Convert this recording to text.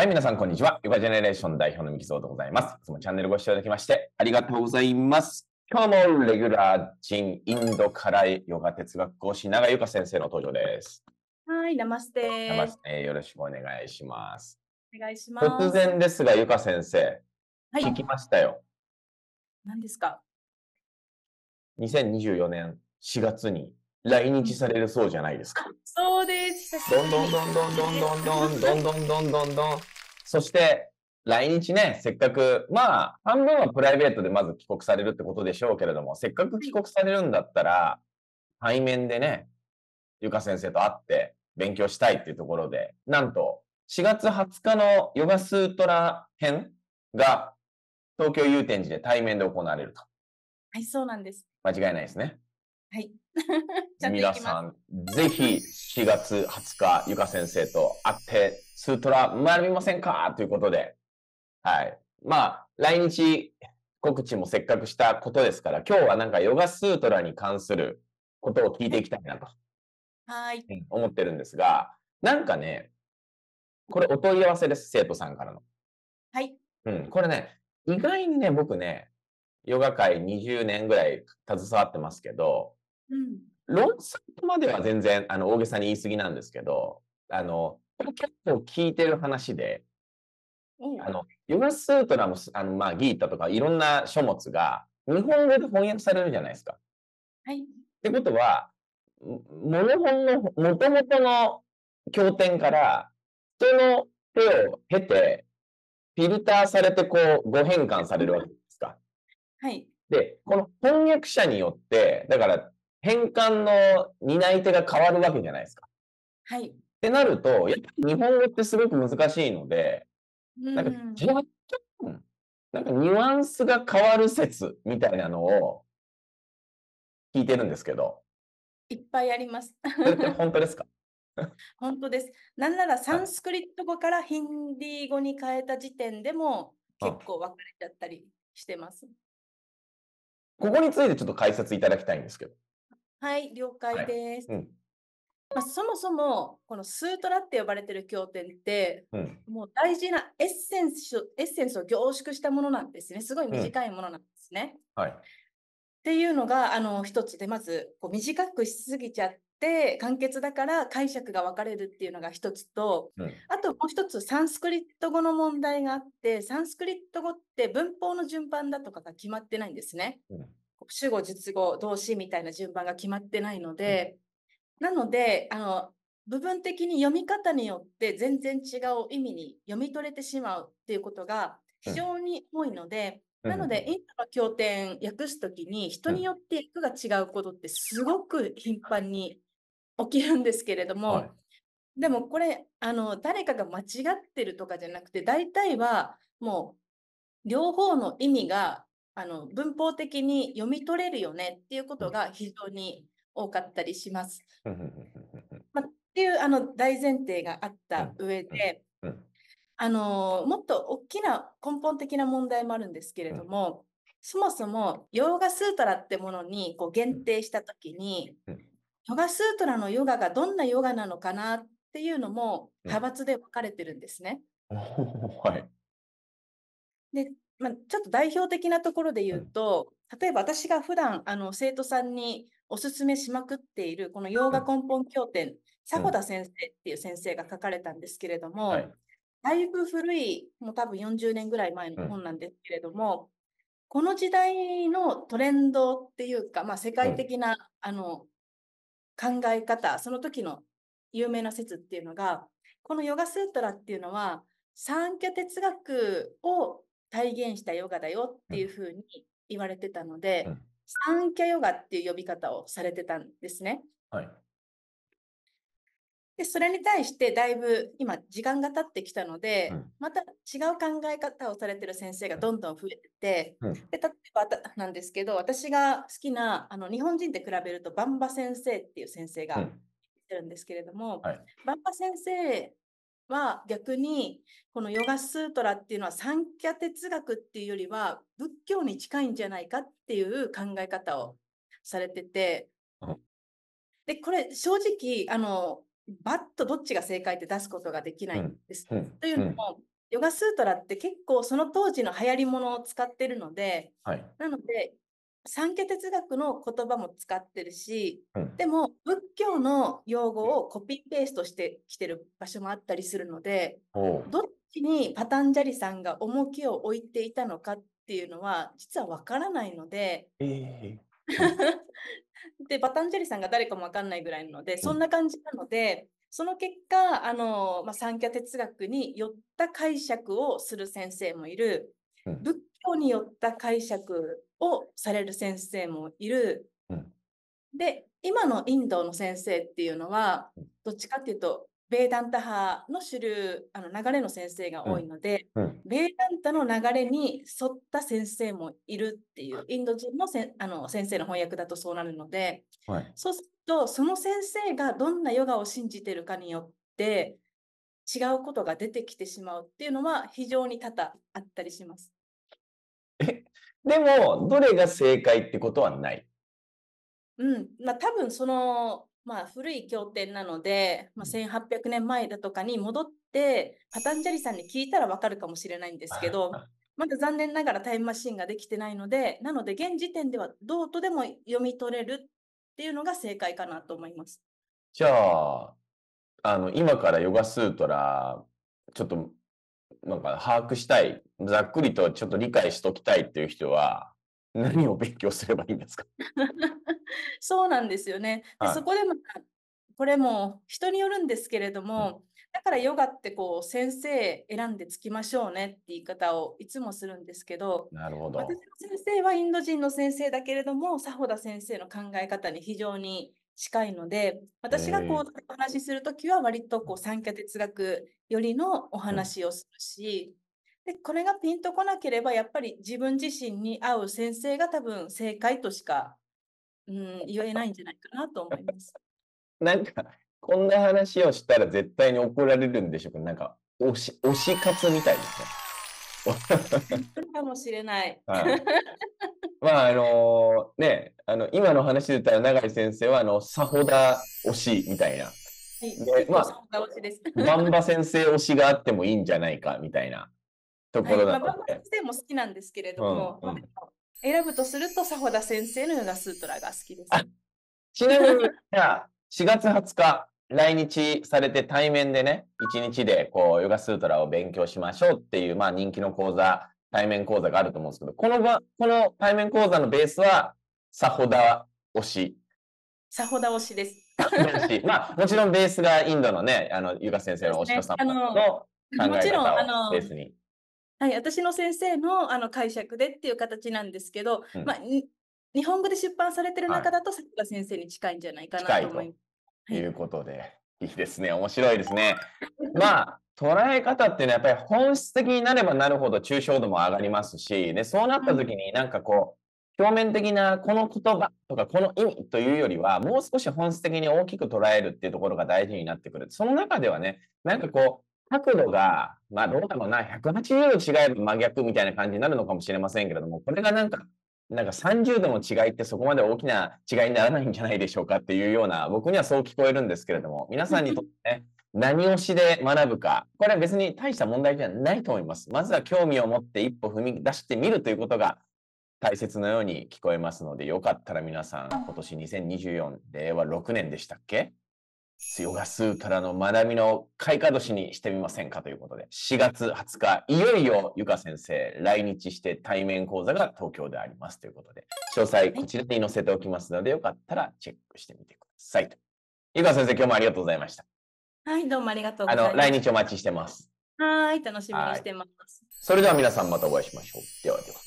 はい、皆さん、こんにちは。ヨガジェネレーション代表のミキゾウでございます。いつもチャンネルご視聴いただきまして、ありがとうございます。今日もレギュラー人、インドからヨガ哲学講師、長由香先生の登場です。はい、ナマステ。ナマステ。よろしくお願いします。お願いします。突然ですが、由香先生、はい、聞きましたよ。何ですか ?2024 年4月に来日されるそうじゃないですか。そうです。どんどんどんどんどんどんどんどんどんどんどんどん。そして、来日ね、せっかく、まあ、半分はプライベートでまず帰国されるってことでしょうけれども、せっかく帰国されるんだったら、対面でね、ゆか先生と会って勉強したいっていうところで、なんと、4月20日のヨガスートラ編が、東京祐天寺で対面で行われると。はい、そうなんです。間違いないですね。はい。皆さん、ぜひ4月20日、ゆか先生と会って、スートラ学びませんかということで、はい。まあ、来日告知もせっかくしたことですから、今日はなんかヨガスートラに関することを聞いていきたいなと、はい。思ってるんですが、なんかね、これお問い合わせです、生徒さんからの。はい。うん、これね、意外にね、僕ね、ヨガ界20年ぐらい携わってますけど、うん、論争までは全然あの大げさに言い過ぎなんですけど、あの、これ結構聞いてる話で、あの、ヨガスートラも、あの、まあ、ギータとかいろんな書物が日本語で翻訳されるじゃないですか。はい。ってことは、モノ本の、もともとの経典から、人の手を経て、フィルターされて、こう、ご変換されるわけですか。はい。で、この翻訳者によって、だから、変換の担い手が変わるわけじゃないですか。はい。ってなると、やっぱ日本語ってすごく難しいので、うん、なんか若干、なんかニュアンスが変わる説みたいなのを聞いてるんですけど。いっぱいあります。それって本当ですか 本当です。なんならサンスクリット語からヒンディー語に変えた時点でも結構分かれちゃったりしてます。ここについてちょっと解説いただきたいんですけど。はい、了解です。はいうんまあ、そもそもこのスートラって呼ばれてる経典って、うん、もう大事なエッセンスエッセンスを凝縮したものなんですねすごい短いものなんですね。うん、はい、っていうのがあの一つでまずこう短くしすぎちゃって簡潔だから解釈が分かれるっていうのが一つと、うん、あともう一つサンスクリット語の問題があってサンスクリット語って文法の順番だとかが決まってないんですね。うん主語、述語、動詞みたいな順番が決まってないので、なので、あの、部分的に読み方によって全然違う意味に読み取れてしまうっていうことが非常に多いので、なので、インドの経典訳すときに人によって訳が違うことってすごく頻繁に起きるんですけれども、でもこれ、あの、誰かが間違ってるとかじゃなくて、大体はもう両方の意味があの文法的に読み取れるよねっていうことが非常に多かったりします。まあ、っていうあの大前提があった上で、あのもっと大きな根本的な問題もあるんですけれども、そもそもヨガスートラってものにこう限定した時に、ヨガスートラのヨガがどんなヨガなのかなっていうのも派閥で分かれてるんですね。はい、でまあ、ちょっと代表的なところで言うと、例えば私が普段あの生徒さんにおすすめしまくっているこの洋画根本経典、迫田先生っていう先生が書かれたんですけれども、はい、だいぶ古い、もう多分40年ぐらい前の本なんですけれども、この時代のトレンドっていうか、まあ、世界的な、あの考え方、その時の有名な説っていうのが、このヨガスートラっていうのは、三家哲学を体現したヨガだよっていうふうに言われてたので、うん、三キャヨガっていう呼び方をされてたんですね。はい、でそれに対してだいぶ今時間が経ってきたので、うん、また違う考え方をされてる先生がどんどん増えてて、うん、で例えばなんですけど私が好きなあの日本人で比べるとバンバ先生っていう先生がいるんですけれども、はい、バンバ先生は逆にこのヨガスートラっていうのは三家哲学っていうよりは仏教に近いんじゃないかっていう考え方をされててでこれ正直あのバッとどっちが正解って出すことができないんです。うんうん、というのも、ヨガスートラって結構その当時の流行りものを使ってるので、はい、なので三家哲学の言葉も使ってるし、うん、でも仏教の用語をコピーペーストしてきてる場所もあったりするので、どっちにパタンジャリさんが重きを置いていたのかっていうのは実はわからないので、え ー、でパタンジャリさんが誰かもわかんないぐらいなのでそんな感じなので、その結果あの、まあ、哲学に寄った解釈をする先生もいる。うん、仏教によった解釈をされる先生もいる。うん、で、今のインドの先生っていうのは、どっちかっていうと、ベーダンタ派の主流、あの流れの先生が多いので、うんうん、ベーダンタの流れに沿った先生もいるっていう、インド人のせあの先生の翻訳だとそうなるので、はい、そうすると、その先生がどんなヨガを信じてるかによって、違うことが出てきてしまうっていうのは非常に多々あったりします。えでも、どれが正解ってことはない。うん、まあ多分その、まあ、古い経典なので、まあ、1800年前だとかに戻ってパタンジャリさんに聞いたらわかるかもしれないんですけど まだ残念ながらタイムマシンができてないのでなので現時点ではどうとでも読み取れるっていうのが正解かなと思います。じゃああの今からヨガスートラちょっとなんか把握したい、ざっくりとちょっと理解しときたいっていう人は、何を勉強すればいいんですか そうなんですよね。で、はい、そこでも、これも人によるんですけれども、うん、だからヨガってこう先生選んでつきましょうねって言い方をいつもするんですけど、なるほど私の先生はインド人の先生だけれども、サホダ先生の考え方に非常に近いので私がこうお話しするときは割とこう三経哲学よりのお話をするし、でこれがピンとこなければやっぱり自分自身に合う先生が多分正解としか、うん、言えないんじゃないかなと思います。なんかこんな話をしたら絶対に怒られるんでしょうかなんか推し推し活みたいですね。かもしれない。はい、まああのー、ねあの今の話で言ったら永井先生はあのさほだ推しみたいな。でまあ、バ場 先生推しがあってもいいんじゃないかみたいなところなので。はいまあ、先生も好きなんですけれども、うんうん、選ぶとすると、さほだ先生のヨガスートラが好きです。ちなみに、じゃ4月20日、来日されて対面でね、一日でこうヨガスートラを勉強しましょうっていう、まあ人気の講座、対面講座があると思うんですけど、この場、この対面講座のベースは、さほだ推し。さほだ推しです。まあ、もちろんベースがインドのね、あの、ゆか先生のお師匠あの考え方をベースに。はい、私の先生のあの解釈でっていう形なんですけど、うん、まあ、日本語で出版されてる中だと、さくら先生に近いんじゃないかなと思います。ということで、はい、いいですね。面白いですね。まあ、捉え方っていうのはやっぱり本質的になればなるほど抽象度も上がりますし、で、そうなった時になんかこう、表面的なこの言葉とかこの意味というよりは、もう少し本質的に大きく捉えるっていうところが大事になってくる。その中ではね、なんかこう、角度が、まあどうだろうな、180度違えば真逆みたいな感じになるのかもしれませんけれども、これがなんかなんか30度の違いってそこまで大きな違いにならないんじゃないでしょうかっていうような、僕にはそう聞こえるんですけれども、皆さんにとってね、何推しで学ぶか。これは別に大した問題じゃないと思います。まずは興味を持って一歩踏み出してみるということが大切なように聞こえますので、よかったら皆さん、今年2024、令和6年でしたっけ強がスートラの学びの開花年にしてみませんかということで、4月20日、いよいよゆか先生、来日して対面講座が東京でありますということで、詳細こちらに載せておきますので、よかったらチェックしてみてください。ゆか先生、今日もありがとうございました。はい、どうもありがとうございました。あの、来日お待ちしてます。はい、楽しみにしてます。それでは皆さんまたお会いしましょう。ではでは。